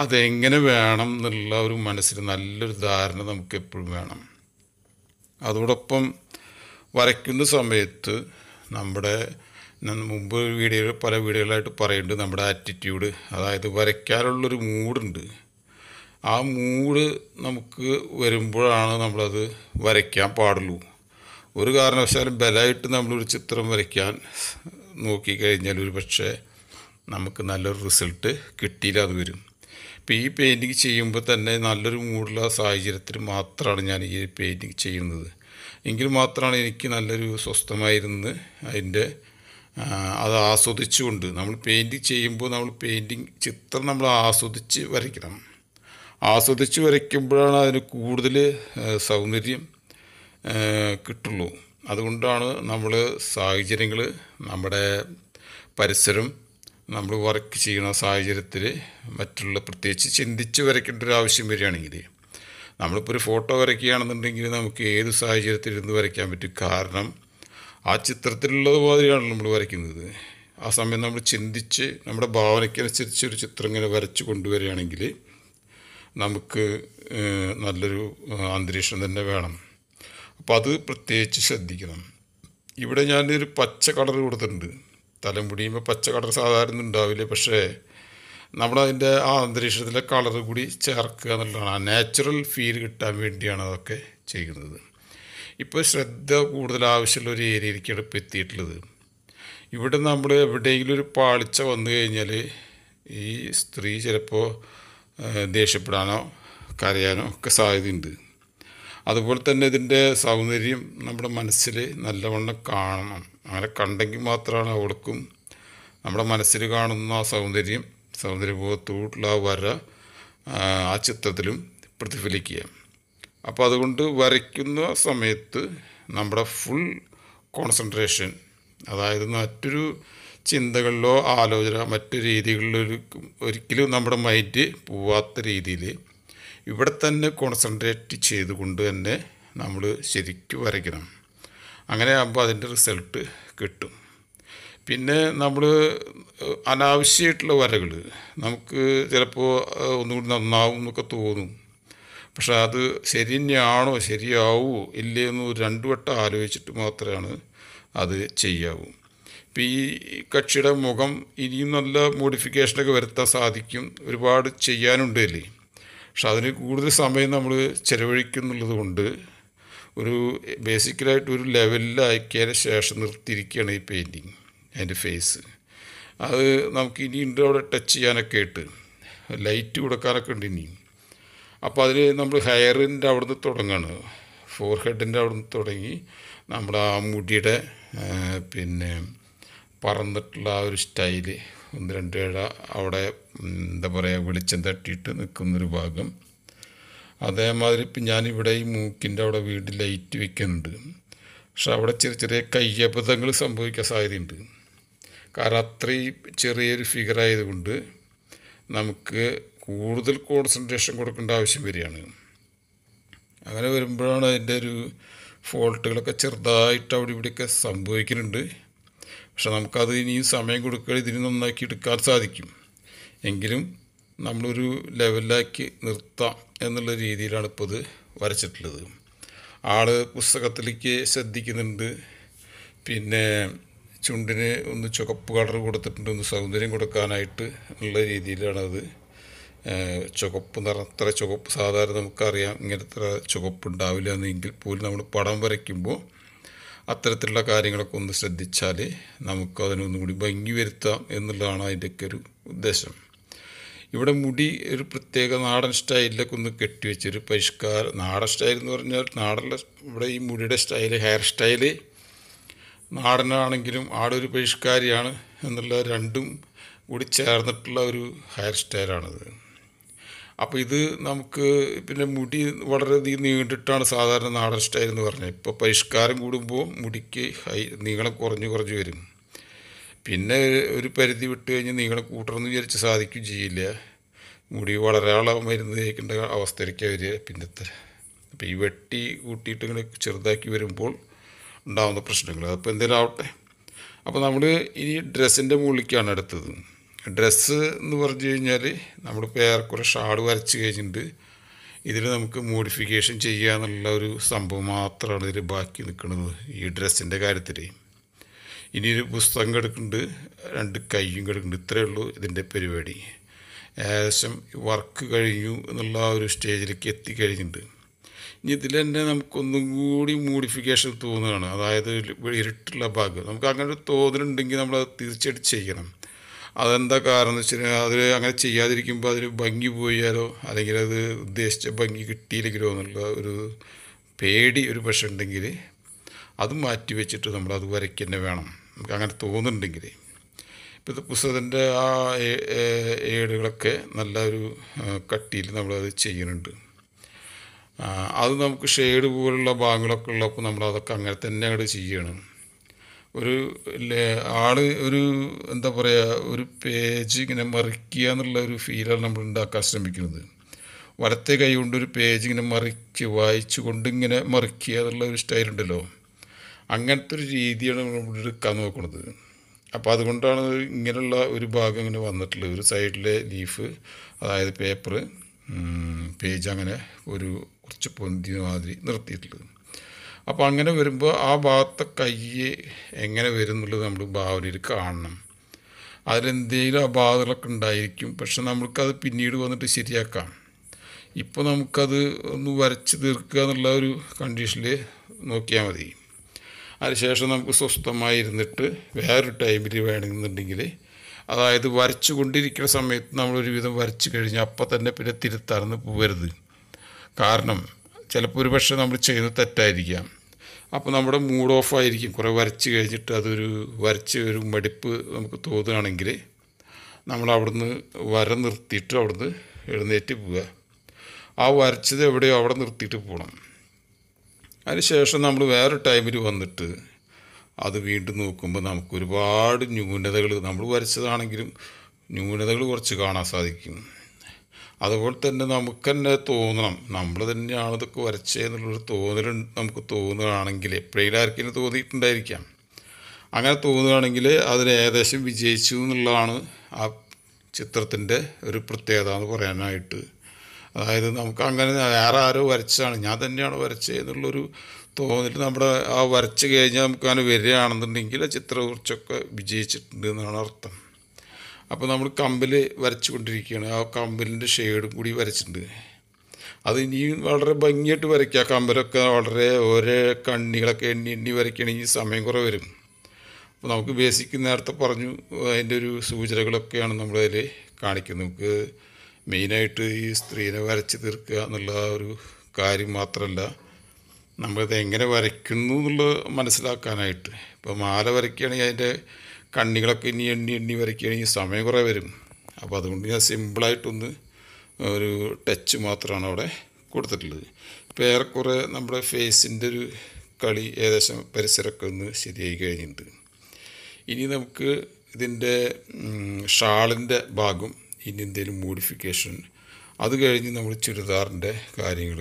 അതെങ്ങനെ വേണം എന്നുള്ള ഒരു മനസ്സിൽ നല്ലൊരു ധാരണ നമുക്ക് എപ്പോഴും വേണം അതോടൊപ്പം വരയ്ക്കുന്ന സമയത്ത് നമ്മുടെ മുമ്പ് വീഡിയോ പല വീഡിയോകളായിട്ട് പറയുന്നുണ്ട് നമ്മുടെ ആറ്റിറ്റ്യൂഡ് അതായത് വരയ്ക്കാനുള്ളൊരു മൂഡുണ്ട് ആ മൂഡ് നമുക്ക് വരുമ്പോഴാണ് നമ്മളത് വരയ്ക്കാൻ പാടുള്ളൂ ഒരു കാരണവശാലും ബലമായിട്ട് നമ്മളൊരു ചിത്രം വരയ്ക്കാൻ നോക്കിക്കഴിഞ്ഞാൽ ഒരു പക്ഷേ നമുക്ക് നല്ലൊരു റിസൾട്ട് കിട്ടിയില്ല അത് വരും ഇപ്പം ഈ പെയിൻറ്റിങ് ചെയ്യുമ്പോൾ തന്നെ നല്ലൊരു മൂടുള്ള സാഹചര്യത്തിൽ മാത്രമാണ് ഞാൻ ഈ പെയിൻറ്റിങ് ചെയ്യുന്നത് എങ്കിൽ മാത്രമാണ് എനിക്ക് നല്ലൊരു സ്വസ്ഥമായിരുന്ന് അതിൻ്റെ അത് ആസ്വദിച്ചുകൊണ്ട് നമ്മൾ പെയിൻറ്റിങ് ചെയ്യുമ്പോൾ നമ്മൾ പെയിൻറ്റിങ് ചിത്രം നമ്മൾ ആസ്വദിച്ച് വരയ്ക്കണം ആസ്വദിച്ച് വരയ്ക്കുമ്പോഴാണ് അതിന് കൂടുതൽ സൗന്ദര്യം കിട്ടുള്ളൂ അതുകൊണ്ടാണ് നമ്മൾ സാഹചര്യങ്ങൾ നമ്മുടെ പരിസരം നമ്മൾ വർക്ക് ചെയ്യുന്ന സാഹചര്യത്തിൽ മറ്റുള്ള പ്രത്യേകിച്ച് ചിന്തിച്ച് വരയ്ക്കേണ്ട ഒരു ആവശ്യം വരികയാണെങ്കിൽ നമ്മളിപ്പോൾ ഒരു ഫോട്ടോ വരയ്ക്കുകയാണെന്നുണ്ടെങ്കിൽ നമുക്ക് ഏത് സാഹചര്യത്തിൽ ഇരുന്ന് വരയ്ക്കാൻ പറ്റും കാരണം ആ ചിത്രത്തിലുള്ളതുപോലെയാണ് നമ്മൾ വരയ്ക്കുന്നത് ആ സമയം നമ്മൾ ചിന്തിച്ച് നമ്മുടെ ഭാവനയ്ക്കനുസരിച്ച് ഒരു ചിത്രം ഇങ്ങനെ വരച്ച് കൊണ്ടുവരികയാണെങ്കിൽ നമുക്ക് നല്ലൊരു അന്തരീക്ഷം തന്നെ വേണം അപ്പോൾ അത് പ്രത്യേകിച്ച് ശ്രദ്ധിക്കണം ഇവിടെ ഞാനൊരു പച്ച കളർ കൊടുത്തിട്ടുണ്ട് തലമുടിയുമ്പോൾ പച്ച കളർ സാധാരണ ഉണ്ടാവില്ല പക്ഷേ നമ്മൾ ആ അന്തരീക്ഷത്തിലെ കളർ കൂടി ചേർക്കുക എന്നുള്ളതാണ് ആ നാച്ചുറൽ ഫീൽ കിട്ടാൻ വേണ്ടിയാണ് അതൊക്കെ ചെയ്യുന്നത് ഇപ്പോൾ ശ്രദ്ധ കൂടുതൽ ആവശ്യമുള്ള ഒരു ഏരിയയിലേക്കാണ് ഇപ്പോൾ എത്തിയിട്ടുള്ളത് ഇവിടെ നമ്മൾ എവിടെയെങ്കിലും ഒരു പാളിച്ച വന്നു കഴിഞ്ഞാൽ ഈ സ്ത്രീ ചിലപ്പോൾ ദേഷ്യപ്പെടാനോ കരയാനോ ഒക്കെ സാധ്യതയുണ്ട് അതുപോലെ തന്നെ ഇതിൻ്റെ സൗന്ദര്യം നമ്മുടെ മനസ്സിൽ നല്ലവണ്ണം കാണണം അങ്ങനെ കണ്ടെങ്കിൽ മാത്രമാണ് അവൾക്കും നമ്മുടെ മനസ്സിൽ കാണുന്ന ആ സൗന്ദര്യം സൗന്ദര്യബോധത്തോടുള്ള വര ആ ചിത്രത്തിലും പ്രതിഫലിക്കുക അപ്പോൾ അതുകൊണ്ട് വരയ്ക്കുന്ന സമയത്ത് നമ്മുടെ ഫുൾ കോൺസെൻട്രേഷൻ അതായത് മറ്റൊരു ചിന്തകളിലോ ആലോചന മറ്റു രീതികളിലോ ഒരിക്കലും നമ്മുടെ മൈൻഡ് പോവാത്ത രീതിയിൽ ഇവിടെ തന്നെ കോൺസെൻട്രേറ്റ് ചെയ്തുകൊണ്ട് തന്നെ നമ്മൾ ശരിക്കും വരയ്ക്കണം അങ്ങനെ ആകുമ്പോൾ അതിൻ്റെ റിസൾട്ട് കിട്ടും പിന്നെ നമ്മൾ അനാവശ്യമായിട്ടുള്ള വരകൾ നമുക്ക് ചിലപ്പോൾ ഒന്നുകൂടി നന്നാവും എന്നൊക്കെ തോന്നും പക്ഷെ അത് ശരി തന്നെയാണോ ശരിയാവുമോ ഇല്ലയോ എന്ന് രണ്ടു വട്ടം ആലോചിച്ചിട്ട് മാത്രമാണ് അത് ചെയ്യാവൂ ഇപ്പം ഈ കക്ഷിയുടെ മുഖം ഇനിയും നല്ല മോഡിഫിക്കേഷനൊക്കെ വരുത്താൻ സാധിക്കും ഒരുപാട് ചെയ്യാനുണ്ട് അല്ലേ പക്ഷെ അതിന് കൂടുതൽ സമയം നമ്മൾ ചിലവഴിക്കുന്നുള്ളത് കൊണ്ട് ഒരു ബേസിക്കലായിട്ട് ഒരു ലെവലിലാക്കിയതിന് ശേഷം നിർത്തിയിരിക്കുകയാണ് ഈ പെയിൻറ്റിങ് അതിൻ്റെ ഫേസ് അത് നമുക്ക് ഇനി ഉണ്ട് അവിടെ ടച്ച് ചെയ്യാനൊക്കെ ആയിട്ട് ലൈറ്റ് കൊടുക്കാനൊക്കെ ഉണ്ട് ഇനി അപ്പോൾ അതിൽ നമ്മൾ ഹെയറിൻ്റെ അവിടുന്ന് തുടങ്ങാണ് ഫോർ ഹെഡിൻ്റെ അവിടുന്ന് തുടങ്ങി നമ്മുടെ ആ മുടിയുടെ പിന്നെ പറന്നിട്ടുള്ള ആ ഒരു സ്റ്റൈല് ഒന്ന് രണ്ട് ഏഴ അവിടെ എന്താ പറയുക വെളിച്ചം തട്ടിയിട്ട് നിൽക്കുന്നൊരു ഭാഗം അതേമാതിരി ഇപ്പം ഞാനിവിടെ ഈ മൂക്കിൻ്റെ അവിടെ വീട് ലൈറ്റ് വെക്കുന്നുണ്ട് പക്ഷെ അവിടെ ചെറിയ ചെറിയ കയ്യബദ്ധങ്ങൾ സംഭവിക്കാൻ സാധ്യതയുണ്ട് കാരണം അത്രയും ചെറിയൊരു ഫിഗർ ആയതുകൊണ്ട് നമുക്ക് കൂടുതൽ കോൺസെൻട്രേഷൻ കൊടുക്കേണ്ട ആവശ്യം വരികയാണ് അങ്ങനെ വരുമ്പോഴാണ് അതിൻ്റെ ഒരു ഫോൾട്ടുകളൊക്കെ ചെറുതായിട്ട് അവിടെ ഇവിടെയൊക്കെ സംഭവിക്കുന്നുണ്ട് പക്ഷെ നമുക്കത് ഇനിയും സമയം കൊടുക്കുക ഇതിന് നന്നാക്കി എടുക്കാൻ സാധിക്കും എങ്കിലും നമ്മളൊരു ലെവലിലാക്കി നിർത്താം എന്നുള്ള രീതിയിലാണ് ഇപ്പോൾ ഇത് വരച്ചിട്ടുള്ളത് ആൾ പുസ്തകത്തിലേക്ക് ശ്രദ്ധിക്കുന്നുണ്ട് പിന്നെ ചുണ്ടിന് ഒന്ന് ചുവപ്പ് കളർ കൊടുത്തിട്ടുണ്ട് ഒന്ന് സൗന്ദര്യം കൊടുക്കാനായിട്ട് ഉള്ള രീതിയിലാണത് ചുവപ്പ് അത്ര ചുവപ്പ് സാധാരണ നമുക്കറിയാം അത്ര ചുവപ്പ് ഉണ്ടാവില്ല എന്നെങ്കിൽ പോലും നമ്മൾ പടം വരയ്ക്കുമ്പോൾ അത്തരത്തിലുള്ള കാര്യങ്ങളൊക്കെ ഒന്ന് ശ്രദ്ധിച്ചാൽ നമുക്ക് കൂടി ഭംഗി വരുത്താം എന്നുള്ളതാണ് അതിൻ്റെയൊക്കെ ഒരു ഉദ്ദേശം ഇവിടെ മുടി ഒരു പ്രത്യേക നാടൻ സ്റ്റൈലിലൊക്കെ ഒന്ന് കെട്ടിവെച്ചൊരു പരിഷ്കാര നാടൻ സ്റ്റൈൽ എന്ന് പറഞ്ഞാൽ നാടൻ്റെ ഇവിടെ ഈ മുടിയുടെ സ്റ്റൈൽ ഹെയർ സ്റ്റൈല് നാടനാണെങ്കിലും ആടൊരു പരിഷ്കാരിയാണ് എന്നുള്ള രണ്ടും കൂടി ചേർന്നിട്ടുള്ള ഒരു ഹെയർ സ്റ്റൈലാണത് അപ്പോൾ ഇത് നമുക്ക് പിന്നെ മുടി വളരെയധികം നീണ്ടിട്ടാണ് സാധാരണ നാടൻ സ്റ്റൈൽ എന്ന് പറഞ്ഞത് ഇപ്പോൾ പരിഷ്കാരം കൂടുമ്പോൾ മുടിക്ക് ഹൈ നീളം കുറഞ്ഞു കുറഞ്ഞു വരും പിന്നെ ഒരു പരിധി വിട്ട് കഴിഞ്ഞ് നീളം കൂട്ടണമെന്ന് വിചാരിച്ച് സാധിക്കും ചെയ്യില്ല മുടി വളരാനുള്ള മരുന്ന് തേക്കേണ്ട അവസ്ഥയിലേക്ക് അവർ പിന്നത്തെ അപ്പോൾ ഈ വെട്ടി കൂട്ടിയിട്ട് ഇങ്ങനെ ചെറുതാക്കി വരുമ്പോൾ ഉണ്ടാകുന്ന പ്രശ്നങ്ങൾ അപ്പോൾ എന്തെങ്കിലും ആവട്ടെ അപ്പോൾ നമ്മൾ ഇനി ഡ്രസ്സിൻ്റെ മുകളിലേക്കാണ് അടുത്തത് ഡ്രസ്സ് എന്ന് പറഞ്ഞു കഴിഞ്ഞാൽ നമ്മളിപ്പോൾ ഏറെക്കുറെ ഷാഡ് വരച്ച് കഴിഞ്ഞിട്ടുണ്ട് ഇതിൽ നമുക്ക് മോഡിഫിക്കേഷൻ ചെയ്യുക എന്നുള്ള ഒരു സംഭവം മാത്രമാണ് ഇതിൽ ബാക്കി നിൽക്കുന്നത് ഈ ഡ്രസ്സിൻ്റെ കാര്യത്തിൽ ഇനി ഒരു പുസ്തകം കിടക്കുന്നുണ്ട് രണ്ട് കൈയും കിടക്കുന്നുണ്ട് ഇത്രയേ ഉള്ളൂ ഇതിൻ്റെ പരിപാടി ഏകദേശം വർക്ക് കഴിഞ്ഞു എന്നുള്ള ആ ഒരു സ്റ്റേജിലേക്ക് എത്തിക്കഴിഞ്ഞിട്ടുണ്ട് ഇനി ഇതിൽ തന്നെ നമുക്കൊന്നും കൂടി മോഡിഫിക്കേഷൻ തോന്നുകയാണ് അതായത് ഇരുട്ടുള്ള ഭാഗം നമുക്ക് അങ്ങനെ ഒരു തോന്നലുണ്ടെങ്കിൽ നമ്മളത് തീർച്ചയായിട്ടും ചെയ്യണം അതെന്താ കാരണം എന്ന് വെച്ചാൽ അതിൽ അങ്ങനെ ചെയ്യാതിരിക്കുമ്പോൾ അതിന് ഭംഗി പോയാലോ അല്ലെങ്കിൽ അത് ഉദ്ദേശിച്ച ഭംഗി കിട്ടിയില്ലെങ്കിലോ എന്നുള്ള ഒരു പേടി ഒരു പക്ഷേ ഉണ്ടെങ്കിൽ അത് മാറ്റി വെച്ചിട്ട് നമ്മളത് വരയ്ക്കുക തന്നെ വേണം നമുക്ക് അങ്ങനെ തോന്നുന്നുണ്ടെങ്കിൽ ഇപ്പോൾ പുസ്തകത്തിൻ്റെ ആ ഏടുകളൊക്കെ നല്ലൊരു കട്ടിയിൽ നമ്മളത് ചെയ്യുന്നുണ്ട് അത് നമുക്ക് ഷെയ്ഡ് പോലുള്ള ഭാഗങ്ങളൊക്കെ ഉള്ളപ്പോൾ നമ്മളതൊക്കെ അങ്ങനെ തന്നെ അങ്ങോട്ട് ചെയ്യണം ഒരു ആള് ഒരു എന്താ പറയുക ഒരു പേജ് ഇങ്ങനെ മറിക്കുക എന്നുള്ള ഒരു ഫീലാണ് നമ്മൾ ഉണ്ടാക്കാൻ ശ്രമിക്കുന്നത് വലത്തെ കൈ കൊണ്ട് ഒരു പേജ് ഇങ്ങനെ മറിച്ച് വായിച്ചു കൊണ്ട് ഇങ്ങനെ മറിക്കുക എന്നുള്ള ഒരു സ്റ്റൈലുണ്ടല്ലോ അങ്ങനത്തെ ഒരു രീതിയാണ് നമ്മൾ എടുക്കാൻ നോക്കുന്നത് അപ്പോൾ അതുകൊണ്ടാണ് ഇങ്ങനെയുള്ള ഒരു ഭാഗം ഇങ്ങനെ വന്നിട്ടുള്ളത് ഒരു സൈഡിലെ ലീഫ് അതായത് പേപ്പർ പേജ് അങ്ങനെ ഒരു കുറച്ച് പൊന്തി മാതിരി നിർത്തിയിട്ടുള്ളത് അപ്പോൾ അങ്ങനെ വരുമ്പോൾ ആ ഭാഗത്തെ കൈ എങ്ങനെ വരും എന്നുള്ളത് നമ്മൾ ഭാവനയിൽ കാണണം അതിലെന്തെങ്കിലും അപാകതകളൊക്കെ ഉണ്ടായിരിക്കും പക്ഷെ നമ്മൾക്കത് പിന്നീട് വന്നിട്ട് ശരിയാക്കാം ഇപ്പോൾ നമുക്കത് ഒന്ന് വരച്ച് തീർക്കുക എന്നുള്ള ഒരു കണ്ടീഷനിൽ നോക്കിയാൽ മതി അതിനുശേഷം നമുക്ക് സ്വസ്ഥമായി ഇരുന്നിട്ട് വേറൊരു ടൈമിൽ വേണമെന്നുണ്ടെങ്കിൽ അതായത് വരച്ചു കൊണ്ടിരിക്കുന്ന സമയത്ത് നമ്മളൊരുവിധം വരച്ചു കഴിഞ്ഞാൽ അപ്പം തന്നെ പിന്നെ തിരുത്താർന്ന് പോകരുത് കാരണം ചിലപ്പോൾ ഒരു പക്ഷേ നമ്മൾ ചെയ്യുന്നത് തെറ്റായിരിക്കാം അപ്പോൾ നമ്മുടെ മൂഡ് ഓഫ് ആയിരിക്കും കുറേ വരച്ച് കഴിഞ്ഞിട്ട് അതൊരു വരച്ച് ഒരു മടുപ്പ് നമുക്ക് തോന്നുകയാണെങ്കിൽ നമ്മൾ അവിടുന്ന് വര നിർത്തിയിട്ട് അവിടുന്ന് എഴുന്നേറ്റ് പോവുക ആ വരച്ചത് എവിടെയോ അവിടെ നിർത്തിയിട്ട് പോകണം അതിനുശേഷം നമ്മൾ വേറെ ടൈമിൽ വന്നിട്ട് അത് വീണ്ടും നോക്കുമ്പോൾ നമുക്ക് ഒരുപാട് ന്യൂനതകൾ നമ്മൾ വരച്ചതാണെങ്കിലും ന്യൂനതകൾ കുറച്ച് കാണാൻ സാധിക്കും അതുപോലെ തന്നെ നമുക്ക് തന്നെ തോന്നണം നമ്മൾ തന്നെയാണ് ഇതൊക്കെ വരച്ചതെന്നുള്ളൊരു തോന്നൽ നമുക്ക് തോന്നുകയാണെങ്കിൽ എപ്പോഴെങ്കിലും ആർക്കെങ്കിലും തോന്നിയിട്ടുണ്ടായിരിക്കാം അങ്ങനെ തോന്നുകയാണെങ്കിൽ അതിന് ഏകദേശം വിജയിച്ചു എന്നുള്ളതാണ് ആ ചിത്രത്തിൻ്റെ ഒരു പ്രത്യേകത എന്ന് പറയാനായിട്ട് അതായത് നമുക്ക് അങ്ങനെ വേറെ ആരോ വരച്ചതാണ് ഞാൻ തന്നെയാണ് വരച്ചത് എന്നുള്ളൊരു തോന്നിട്ട് നമ്മുടെ ആ വരച്ച് കഴിഞ്ഞാൽ നമുക്ക് അങ്ങനെ വരികയാണെന്നുണ്ടെങ്കിൽ ആ കുറച്ചൊക്കെ വിജയിച്ചിട്ടുണ്ട് എന്നാണ് അർത്ഥം അപ്പോൾ നമ്മൾ കമ്പിൽ വരച്ചു കൊണ്ടിരിക്കുകയാണ് ആ കമ്പിലിൻ്റെ ഷെയ്ഡും കൂടി വരച്ചിട്ടുണ്ട് അത് ഇനിയും വളരെ ഭംഗിയായിട്ട് വരയ്ക്കുക കമ്പലൊക്കെ വളരെ ഓരോ കണ്ണികളൊക്കെ എണ്ണി എണ്ണി വരയ്ക്കണമെങ്കിൽ സമയം കുറേ വരും അപ്പോൾ നമുക്ക് ബേസിക് നേരത്തെ പറഞ്ഞു അതിൻ്റെ ഒരു സൂചനകളൊക്കെയാണ് നമ്മളതിൽ കാണിക്കുന്നത് നമുക്ക് മെയിനായിട്ട് ഈ സ്ത്രീനെ വരച്ച് തീർക്കുക എന്നുള്ള ഒരു കാര്യം മാത്രമല്ല നമ്മളിത് എങ്ങനെ വരയ്ക്കുന്നു എന്നുള്ളത് മനസ്സിലാക്കാനായിട്ട് ഇപ്പോൾ മാല വരയ്ക്കുകയാണെങ്കിൽ അതിൻ്റെ കണ്ണികളൊക്കെ ഇനി എണ്ണി എണ്ണി വരയ്ക്കുകയാണെങ്കിൽ സമയം കുറേ വരും അപ്പോൾ അതുകൊണ്ട് ഞാൻ സിമ്പിളായിട്ടൊന്ന് ഒരു ടച്ച് മാത്രമാണ് അവിടെ കൊടുത്തിട്ടുള്ളത് ഇപ്പോൾ ഏറെക്കുറെ നമ്മുടെ ഫേസിൻ്റെ ഒരു കളി ഏകദേശം പരിസരമൊക്കെ ഒന്ന് ശരിയായി കഴിഞ്ഞിട്ടുണ്ട് ഇനി നമുക്ക് ഇതിൻ്റെ ഷാളിൻ്റെ ഭാഗം ഇനി എന്തെങ്കിലും മോഡിഫിക്കേഷൻ അത് കഴിഞ്ഞ് നമ്മൾ ചുരിദാറിൻ്റെ കാര്യങ്ങൾ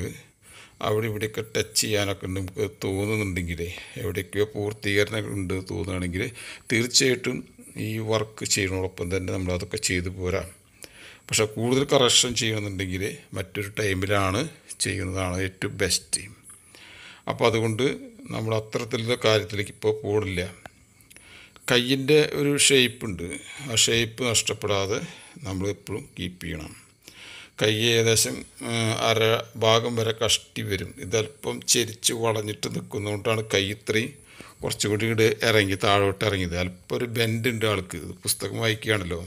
അവിടെ ഇവിടെയൊക്കെ ടച്ച് ചെയ്യാനൊക്കെ നമുക്ക് തോന്നുന്നുണ്ടെങ്കിൽ എവിടെയൊക്കെയോ ഉണ്ട് തോന്നുകയാണെങ്കിൽ തീർച്ചയായിട്ടും ഈ വർക്ക് ചെയ്യുന്നതോടൊപ്പം തന്നെ നമ്മൾ അതൊക്കെ ചെയ്തു പോരാം പക്ഷേ കൂടുതൽ കറക്ഷൻ ചെയ്യണമെന്നുണ്ടെങ്കിൽ മറ്റൊരു ടൈമിലാണ് ചെയ്യുന്നതാണ് ഏറ്റവും ബെസ്റ്റ് അപ്പോൾ അതുകൊണ്ട് നമ്മൾ അത്തരത്തിലുള്ള കാര്യത്തിലേക്ക് ഇപ്പോൾ പോടില്ല കയ്യിൻ്റെ ഒരു ഷേപ്പ് ഉണ്ട് ആ ഷേപ്പ് നഷ്ടപ്പെടാതെ നമ്മൾ എപ്പോഴും കീപ്പ് ചെയ്യണം കൈ ഏകദേശം അര ഭാഗം വരെ കഷ്ടി വരും ഇതല്പം ചെരിച്ച് വളഞ്ഞിട്ട് നിൽക്കുന്നതുകൊണ്ടാണ് കൈ ഇത്രയും കുറച്ചുകൂടി ഇങ്ങോട്ട് ഇറങ്ങി താഴോട്ട് ഇറങ്ങിയത് അല്പം ഒരു ബെൻഡ് ഉണ്ട് ആൾക്ക് പുസ്തകം വായിക്കുകയാണല്ലോ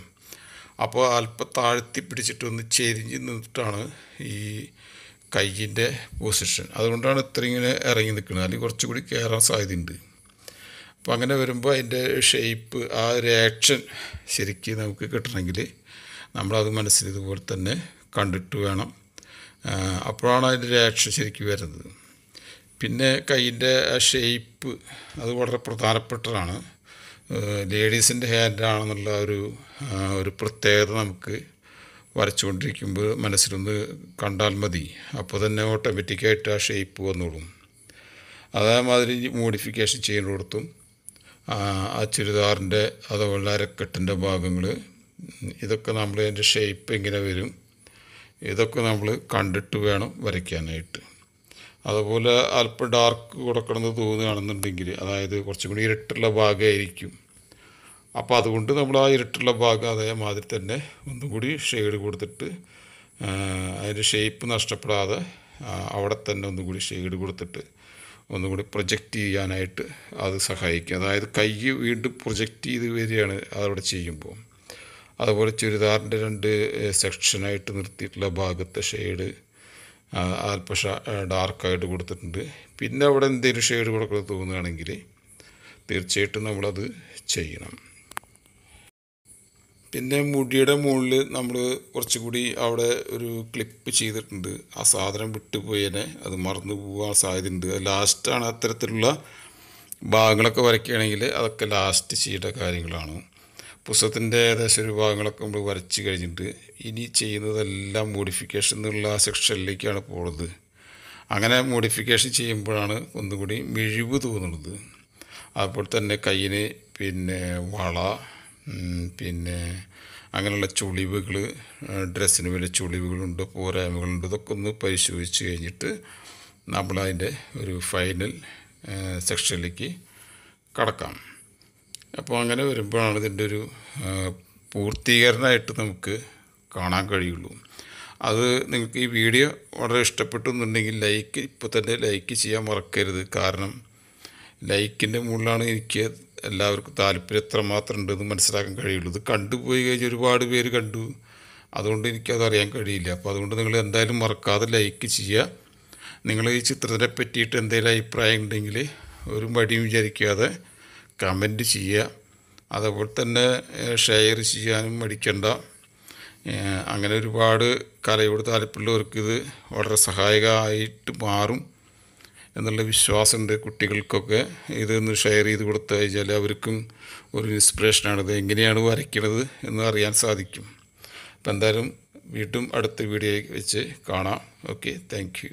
അപ്പോൾ അല്പം താഴ്ത്തി പിടിച്ചിട്ട് ഒന്ന് ചെരിഞ്ഞ് നിന്നിട്ടാണ് ഈ കയ്യിൻ്റെ പൊസിഷൻ അതുകൊണ്ടാണ് ഇത്ര ഇങ്ങനെ ഇറങ്ങി നിൽക്കുന്നത് അല്ലെങ്കിൽ കുറച്ചുകൂടി കയറാൻ സാധ്യതയുണ്ട് അപ്പോൾ അങ്ങനെ വരുമ്പോൾ അതിൻ്റെ ഷേപ്പ് ആ ഒരു ആക്ഷൻ ശരിക്കും നമുക്ക് കിട്ടണമെങ്കിൽ നമ്മളത് മനസ്സിൽ ഇതുപോലെ തന്നെ കണ്ടിട്ട് വേണം അപ്പോഴാണ് അതിൻ്റെ റിയാക്ഷൻ ശരിക്കും വരുന്നത് പിന്നെ കൈയിൻ്റെ ആ ഷേപ്പ് അത് വളരെ പ്രധാനപ്പെട്ടതാണ് ലേഡീസിൻ്റെ ഹാൻഡാണെന്നുള്ള ഒരു ഒരു പ്രത്യേകത നമുക്ക് വരച്ചുകൊണ്ടിരിക്കുമ്പോൾ മനസ്സിലൊന്ന് കണ്ടാൽ മതി അപ്പോൾ തന്നെ ഓട്ടോമാറ്റിക്കായിട്ട് ആ ഷേപ്പ് വന്നോളും അതേമാതിരി മോഡിഫിക്കേഷൻ ചെയ്യുന്നിടത്തും ആ ചുരിദാറിൻ്റെ അതുപോലെ അരക്കെട്ടിൻ്റെ ഭാഗങ്ങൾ ഇതൊക്കെ നമ്മൾ അതിൻ്റെ ഷേപ്പ് എങ്ങനെ വരും ഇതൊക്കെ നമ്മൾ കണ്ടിട്ട് വേണം വരയ്ക്കാനായിട്ട് അതുപോലെ അല്പം ഡാർക്ക് കൊടുക്കണമെന്ന് തോന്നുകയാണെന്നുണ്ടെങ്കിൽ അതായത് കുറച്ചും കൂടി ഇരുട്ടുള്ള ഭാഗമായിരിക്കും അപ്പോൾ അതുകൊണ്ട് നമ്മൾ ആ ഇരുട്ടുള്ള ഭാഗം അതേമാതിരി തന്നെ ഒന്നും കൂടി ഷെയ്ഡ് കൊടുത്തിട്ട് അതിൻ്റെ ഷേപ്പ് നഷ്ടപ്പെടാതെ അവിടെ തന്നെ ഒന്നും കൂടി ഷെയ്ഡ് കൊടുത്തിട്ട് ഒന്നുകൂടി പ്രൊജക്റ്റ് ചെയ്യാനായിട്ട് അത് സഹായിക്കും അതായത് കൈ വീണ്ടും പ്രൊജക്റ്റ് ചെയ്ത് വരികയാണ് അതവിടെ ചെയ്യുമ്പോൾ അതുപോലെ ചുരിദാറിൻ്റെ രണ്ട് സെക്ഷനായിട്ട് നിർത്തിയിട്ടുള്ള ഭാഗത്തെ ഷെയ്ഡ് ആൽപ്പഷ ഡാർക്കായിട്ട് കൊടുത്തിട്ടുണ്ട് പിന്നെ അവിടെ എന്തെങ്കിലും ഷെയ്ഡ് കൊടുക്കുന്നത് തോന്നുകയാണെങ്കിൽ തീർച്ചയായിട്ടും നമ്മളത് ചെയ്യണം പിന്നെ മുടിയുടെ മുകളിൽ നമ്മൾ കുറച്ചുകൂടി അവിടെ ഒരു ക്ലിപ്പ് ചെയ്തിട്ടുണ്ട് ആ സാധനം വിട്ടുപോയേനെ അത് മറന്നു പോകാൻ സാധ്യതയുണ്ട് ലാസ്റ്റാണ് അത്തരത്തിലുള്ള ഭാഗങ്ങളൊക്കെ വരയ്ക്കുകയാണെങ്കിൽ അതൊക്കെ ലാസ്റ്റ് ചെയ്യേണ്ട കാര്യങ്ങളാണ് പുസ്തകത്തിൻ്റെ ഏകദേശം ഒരു ഭാഗങ്ങളൊക്കെ നമ്മൾ വരച്ച് കഴിഞ്ഞിട്ടുണ്ട് ഇനി ചെയ്യുന്നതെല്ലാം മോഡിഫിക്കേഷൻ എന്നുള്ള സെക്ഷനിലേക്കാണ് പോകുന്നത് അങ്ങനെ മോഡിഫിക്കേഷൻ ചെയ്യുമ്പോഴാണ് ഒന്നുകൂടി മിഴിവ് തോന്നുന്നത് അതുപോലെ തന്നെ കയ്യിന് പിന്നെ വള പിന്നെ അങ്ങനെയുള്ള ചുളിവുകൾ ഡ്രസ്സിന് വലിയ ചുളിവുകളുണ്ട് പോരായ്മകളുണ്ട് ഇതൊക്കെ ഒന്ന് പരിശോധിച്ച് കഴിഞ്ഞിട്ട് നമ്മളതിൻ്റെ ഒരു ഫൈനൽ സെക്ഷനിലേക്ക് കടക്കാം അപ്പോൾ അങ്ങനെ വരുമ്പോഴാണ് ഇതിൻ്റെ ഒരു പൂർത്തീകരണമായിട്ട് നമുക്ക് കാണാൻ കഴിയുള്ളൂ അത് നിങ്ങൾക്ക് ഈ വീഡിയോ വളരെ ഇഷ്ടപ്പെട്ടു എന്നുണ്ടെങ്കിൽ ലൈക്ക് ഇപ്പോൾ തന്നെ ലൈക്ക് ചെയ്യാൻ മറക്കരുത് കാരണം ലൈക്കിൻ്റെ മുകളിലാണ് എനിക്ക് എല്ലാവർക്കും താല്പര്യം മാത്രം ഉണ്ടെന്ന് മനസ്സിലാക്കാൻ കഴിയുള്ളൂ ഇത് കണ്ടുപോയി കഴിഞ്ഞാൽ ഒരുപാട് പേര് കണ്ടു അതുകൊണ്ട് എനിക്കത് അറിയാൻ കഴിയില്ല അപ്പോൾ അതുകൊണ്ട് നിങ്ങൾ എന്തായാലും മറക്കാതെ ലൈക്ക് ചെയ്യുക നിങ്ങൾ ഈ ചിത്രത്തിനെ പറ്റിയിട്ട് എന്തെങ്കിലും അഭിപ്രായം ഉണ്ടെങ്കിൽ ഒരു മടിയും വിചാരിക്കാതെ കമൻറ്റ് ചെയ്യുക അതേപോലെ തന്നെ ഷെയർ ചെയ്യാനും മടിക്കണ്ട അങ്ങനെ ഒരുപാട് കലയോട് താല്പര്യമുള്ളവർക്ക് ഇത് വളരെ സഹായകമായിട്ട് മാറും എന്നുള്ള വിശ്വാസമുണ്ട് കുട്ടികൾക്കൊക്കെ ഇതൊന്ന് ഷെയർ ചെയ്ത് കൊടുത്തു കഴിഞ്ഞാൽ അവർക്കും ഒരു ഇൻസ്പിറേഷനാണ് ഇത് എങ്ങനെയാണ് വരയ്ക്കണത് എന്ന് അറിയാൻ സാധിക്കും അപ്പം എന്തായാലും വീണ്ടും അടുത്ത വീഡിയോ വെച്ച് കാണാം ഓക്കെ താങ്ക്